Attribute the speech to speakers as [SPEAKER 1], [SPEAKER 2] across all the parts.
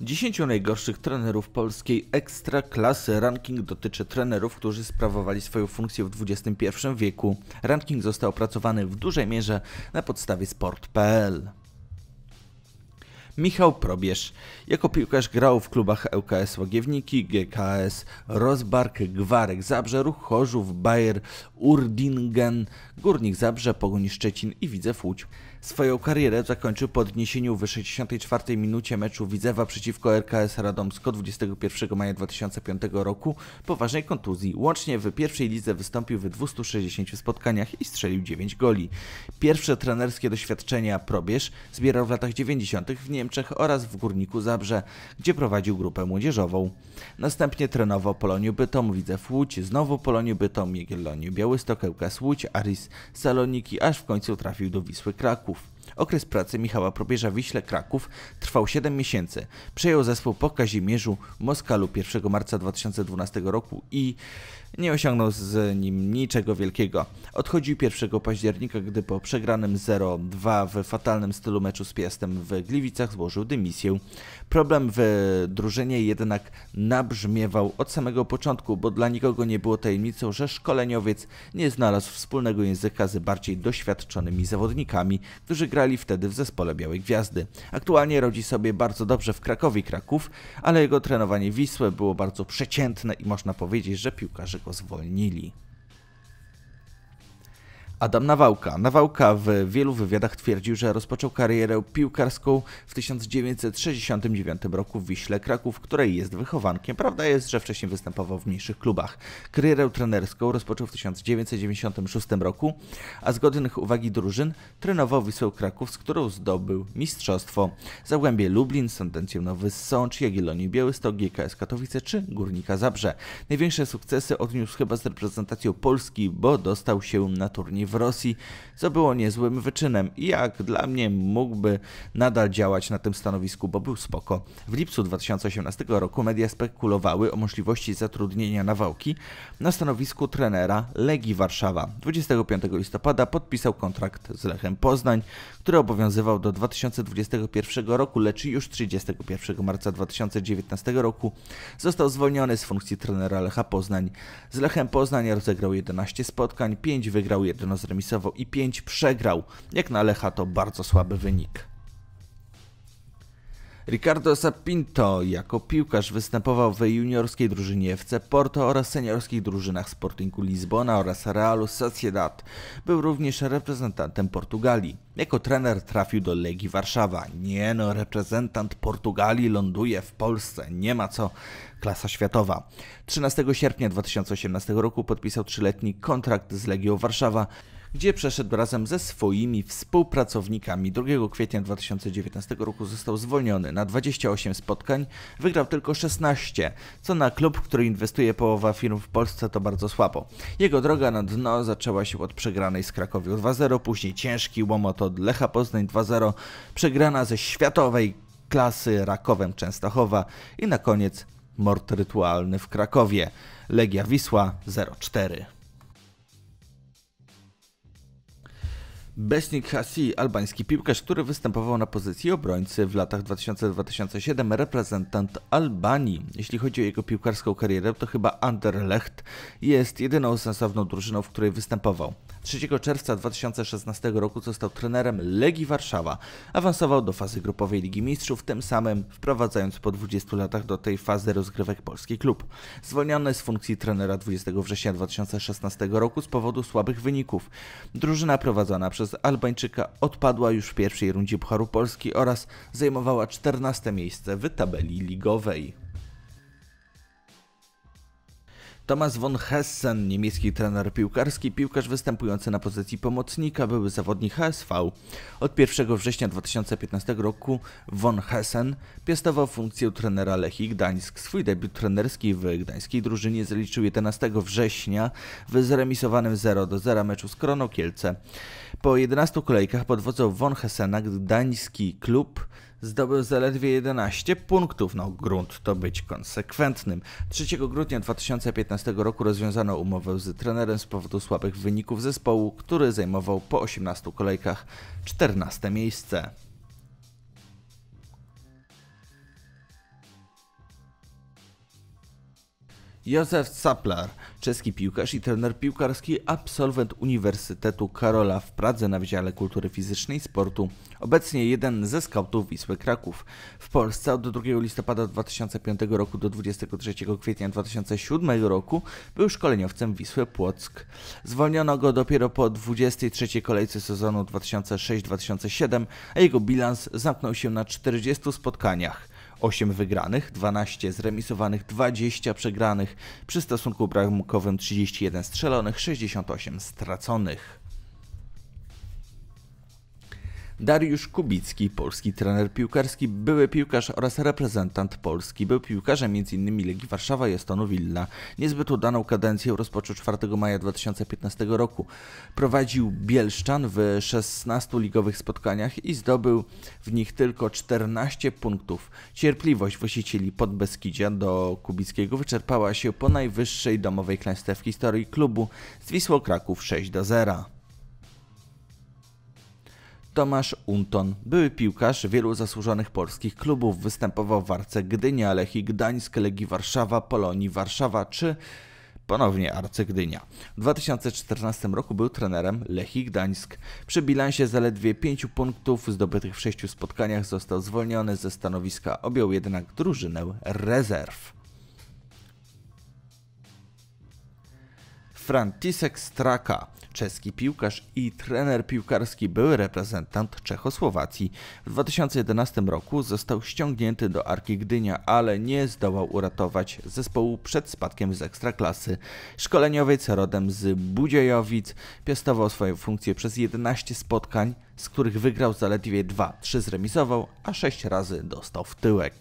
[SPEAKER 1] 10 najgorszych trenerów polskiej ekstra klasy Ranking dotyczy trenerów, którzy sprawowali swoją funkcję w XXI wieku. Ranking został opracowany w dużej mierze na podstawie sport.pl. Michał Probierz. Jako piłkarz grał w klubach ŁKS Łagiewniki, GKS Rozbark, Gwarek Zabrze, Ruch Chorzów, Bayer, Urdingen, Górnik Zabrze, Pogoni Szczecin i Widzew Łódź. Swoją karierę zakończył po odniesieniu w 64 minucie meczu Widzewa przeciwko RKS Radomsko 21 maja 2005 roku poważnej kontuzji. Łącznie w pierwszej lidze wystąpił w 260 spotkaniach i strzelił 9 goli. Pierwsze trenerskie doświadczenia probierz zbierał w latach 90. w Niemczech oraz w Górniku Zabrze, gdzie prowadził grupę młodzieżową. Następnie trenował Poloniu Bytom, Widzew Łódź, znowu Poloniu Bytom, Jagielloniu Białystok, Ełkas Łódź, Aris Saloniki, aż w końcu trafił do Wisły Kraków. Okres pracy Michała Probierza w Wiśle Kraków trwał 7 miesięcy. Przejął zespół po Kazimierzu Moskalu 1 marca 2012 roku i nie osiągnął z nim niczego wielkiego. Odchodził 1 października, gdy po przegranym 0-2 w fatalnym stylu meczu z Piastem w Gliwicach złożył dymisję. Problem w drużynie jednak nabrzmiewał od samego początku, bo dla nikogo nie było tajemnicą, że szkoleniowiec nie znalazł wspólnego języka z bardziej doświadczonymi zawodnikami, którzy grali grali wtedy w zespole Białej Gwiazdy. Aktualnie rodzi sobie bardzo dobrze w Krakowie Kraków, ale jego trenowanie Wisłe było bardzo przeciętne i można powiedzieć, że piłkarze go zwolnili. Adam Nawałka. Nawałka w wielu wywiadach twierdził, że rozpoczął karierę piłkarską w 1969 roku w Wiśle Kraków, której jest wychowankiem. Prawda jest, że wcześniej występował w mniejszych klubach. Karierę trenerską rozpoczął w 1996 roku, a z godnych uwagi drużyn trenował Wisłę Kraków, z którą zdobył mistrzostwo. Zagłębie Lublin, Sentencję Nowy Sącz, Jagiellonii Białystok, GKS Katowice czy Górnika Zabrze. Największe sukcesy odniósł chyba z reprezentacją Polski, bo dostał się na turniej w Rosji, co było niezłym wyczynem i jak dla mnie mógłby nadal działać na tym stanowisku, bo był spoko. W lipcu 2018 roku media spekulowały o możliwości zatrudnienia Nawałki na stanowisku trenera Legii Warszawa. 25 listopada podpisał kontrakt z Lechem Poznań, który obowiązywał do 2021 roku, lecz już 31 marca 2019 roku został zwolniony z funkcji trenera Lecha Poznań. Z Lechem Poznań rozegrał 11 spotkań, 5 wygrał, 1 zremisował i 5 przegrał. Jak na Lecha to bardzo słaby wynik. Ricardo Sapinto jako piłkarz występował w juniorskiej drużynie FC Porto oraz seniorskich drużynach Sportingu Lizbona oraz Realu Sociedad. Był również reprezentantem Portugalii. Jako trener trafił do Legii Warszawa. Nie no, reprezentant Portugalii ląduje w Polsce. Nie ma co. Klasa światowa. 13 sierpnia 2018 roku podpisał trzyletni kontrakt z Legią Warszawa gdzie przeszedł razem ze swoimi współpracownikami. 2 kwietnia 2019 roku został zwolniony na 28 spotkań, wygrał tylko 16, co na klub, który inwestuje połowa firm w Polsce to bardzo słabo. Jego droga na dno zaczęła się od przegranej z Krakowią 2-0, później ciężki łomot od Lecha Poznań 2-0, przegrana ze światowej klasy Rakowem Częstochowa i na koniec mord rytualny w Krakowie. Legia Wisła 04. Besnik Hasi, albański piłkarz, który występował na pozycji obrońcy w latach 2000-2007, reprezentant Albanii. Jeśli chodzi o jego piłkarską karierę, to chyba Anderlecht jest jedyną sensowną drużyną, w której występował. 3 czerwca 2016 roku został trenerem Legii Warszawa. Awansował do fazy grupowej Ligi Mistrzów, tym samym wprowadzając po 20 latach do tej fazy rozgrywek polski klub. Zwolniony z funkcji trenera 20 września 2016 roku z powodu słabych wyników. Drużyna prowadzona przez Albańczyka odpadła już w pierwszej rundzie Pucharu Polski oraz zajmowała 14 miejsce w tabeli ligowej. Thomas von Hessen, niemiecki trener piłkarski, piłkarz występujący na pozycji pomocnika, były zawodnik HSV. Od 1 września 2015 roku von Hessen piastował funkcję trenera Lechii Gdańsk. Swój debiut trenerski w gdańskiej drużynie zaliczył 11 września w zremisowanym 0 do 0 meczu z Kronokielce. Kielce. Po 11 kolejkach pod wodzą von Hessena gdański klub zdobył zaledwie 11 punktów. No, grunt to być konsekwentnym. 3 grudnia 2015 roku rozwiązano umowę z trenerem z powodu słabych wyników zespołu, który zajmował po 18 kolejkach 14 miejsce. Józef Saplar, czeski piłkarz i trener piłkarski, absolwent Uniwersytetu Karola w Pradze na Wydziale Kultury Fizycznej i Sportu, obecnie jeden ze skautów Wisły Kraków. W Polsce od 2 listopada 2005 roku do 23 kwietnia 2007 roku był szkoleniowcem Wisły Płock. Zwolniono go dopiero po 23 kolejce sezonu 2006-2007, a jego bilans zamknął się na 40 spotkaniach. 8 wygranych, 12 zremisowanych, 20 przegranych, przy stosunku bramkowym 31 strzelonych, 68 straconych. Dariusz Kubicki, polski trener piłkarski, były piłkarz oraz reprezentant Polski. Był piłkarzem m.in. Legii Warszawa i Estonu Niezbyt udaną kadencję rozpoczął 4 maja 2015 roku. Prowadził Bielszczan w 16 ligowych spotkaniach i zdobył w nich tylko 14 punktów. Cierpliwość właścicieli Podbeskidzia do Kubickiego wyczerpała się po najwyższej domowej klęsce w historii klubu z Wisła Kraków 6 do 0. Tomasz Unton, były piłkarz wielu zasłużonych polskich klubów, występował w Arce Gdynia, Lechii Gdańsk, Legii Warszawa, Polonii Warszawa czy ponownie Arce Gdynia. W 2014 roku był trenerem Lechii Gdańsk. Przy bilansie zaledwie 5 punktów zdobytych w 6 spotkaniach został zwolniony ze stanowiska, objął jednak drużynę rezerw. Franciszek Straka Czeski piłkarz i trener piłkarski, były reprezentant Czechosłowacji. W 2011 roku został ściągnięty do Arki Gdynia, ale nie zdołał uratować zespołu przed spadkiem z ekstraklasy. Szkoleniowiec rodem z Budziejowic piastował swoją funkcję przez 11 spotkań, z których wygrał zaledwie 2, 3 zremisował, a 6 razy dostał w tyłek.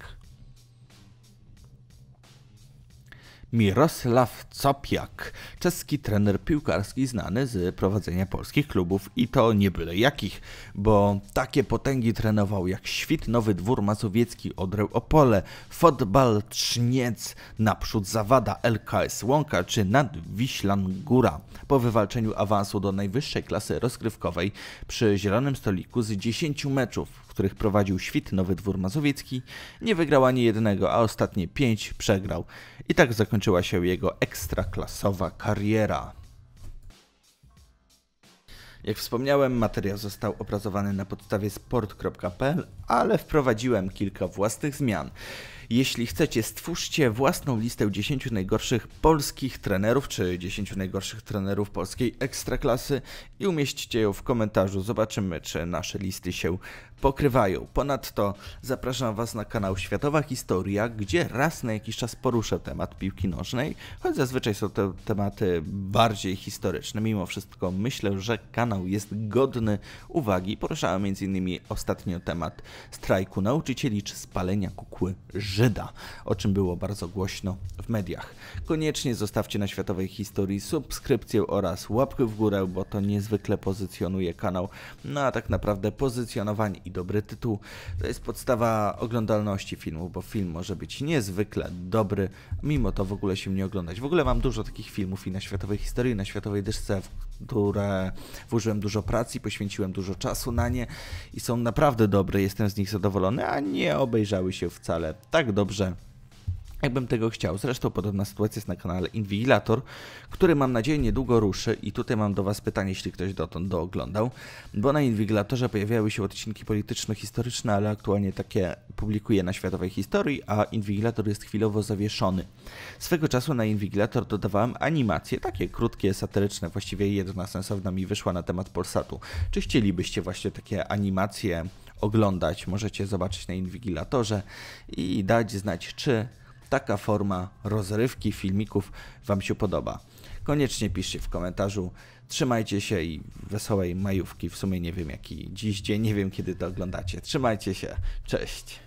[SPEAKER 1] Mirosław Copiak, czeski trener piłkarski znany z prowadzenia polskich klubów i to nie byle jakich, bo takie potęgi trenował jak Świt, Nowy Dwór Mazowiecki, Odreł Opole, Fotbal Trzniec, naprzód Zawada, LKS Łąka czy Nadwiślan Góra. Po wywalczeniu awansu do najwyższej klasy rozgrywkowej przy Zielonym Stoliku z 10 meczów których prowadził świt Nowy Dwór Mazowiecki, nie wygrał ani jednego, a ostatnie pięć przegrał. I tak zakończyła się jego ekstraklasowa kariera. Jak wspomniałem, materiał został opracowany na podstawie sport.pl, ale wprowadziłem kilka własnych zmian. Jeśli chcecie, stwórzcie własną listę 10 najgorszych polskich trenerów, czy 10 najgorszych trenerów polskiej ekstraklasy i umieśćcie ją w komentarzu. Zobaczymy, czy nasze listy się pokrywają. Ponadto zapraszam Was na kanał Światowa Historia, gdzie raz na jakiś czas poruszę temat piłki nożnej, choć zazwyczaj są to tematy bardziej historyczne. Mimo wszystko myślę, że kanał jest godny uwagi. Poruszałem m.in. ostatnio temat strajku nauczycieli czy spalenia kukły Żyda, o czym było bardzo głośno w mediach. Koniecznie zostawcie na Światowej Historii subskrypcję oraz łapkę w górę, bo to niezwykle pozycjonuje kanał. No a tak naprawdę pozycjonowanie i dobry tytuł to jest podstawa oglądalności filmu, bo film może być niezwykle dobry, mimo to w ogóle się nie oglądać. W ogóle mam dużo takich filmów i na światowej historii, i na światowej dyszce, w które włożyłem dużo pracy, poświęciłem dużo czasu na nie i są naprawdę dobre, jestem z nich zadowolony, a nie obejrzały się wcale tak dobrze jakbym tego chciał. Zresztą podobna sytuacja jest na kanale Inwigilator, który mam nadzieję niedługo ruszy i tutaj mam do Was pytanie, jeśli ktoś dotąd dooglądał, bo na Inwigilatorze pojawiały się odcinki polityczno-historyczne, ale aktualnie takie publikuję na Światowej Historii, a Inwigilator jest chwilowo zawieszony. Swego czasu na Inwigilator dodawałem animacje, takie krótkie, satyryczne, właściwie jedna sensowna mi wyszła na temat Polsatu. Czy chcielibyście właśnie takie animacje oglądać? Możecie zobaczyć na Inwigilatorze i dać znać, czy taka forma rozrywki filmików Wam się podoba. Koniecznie piszcie w komentarzu. Trzymajcie się i wesołej majówki. W sumie nie wiem jaki dziś dzień, nie wiem kiedy to oglądacie. Trzymajcie się. Cześć.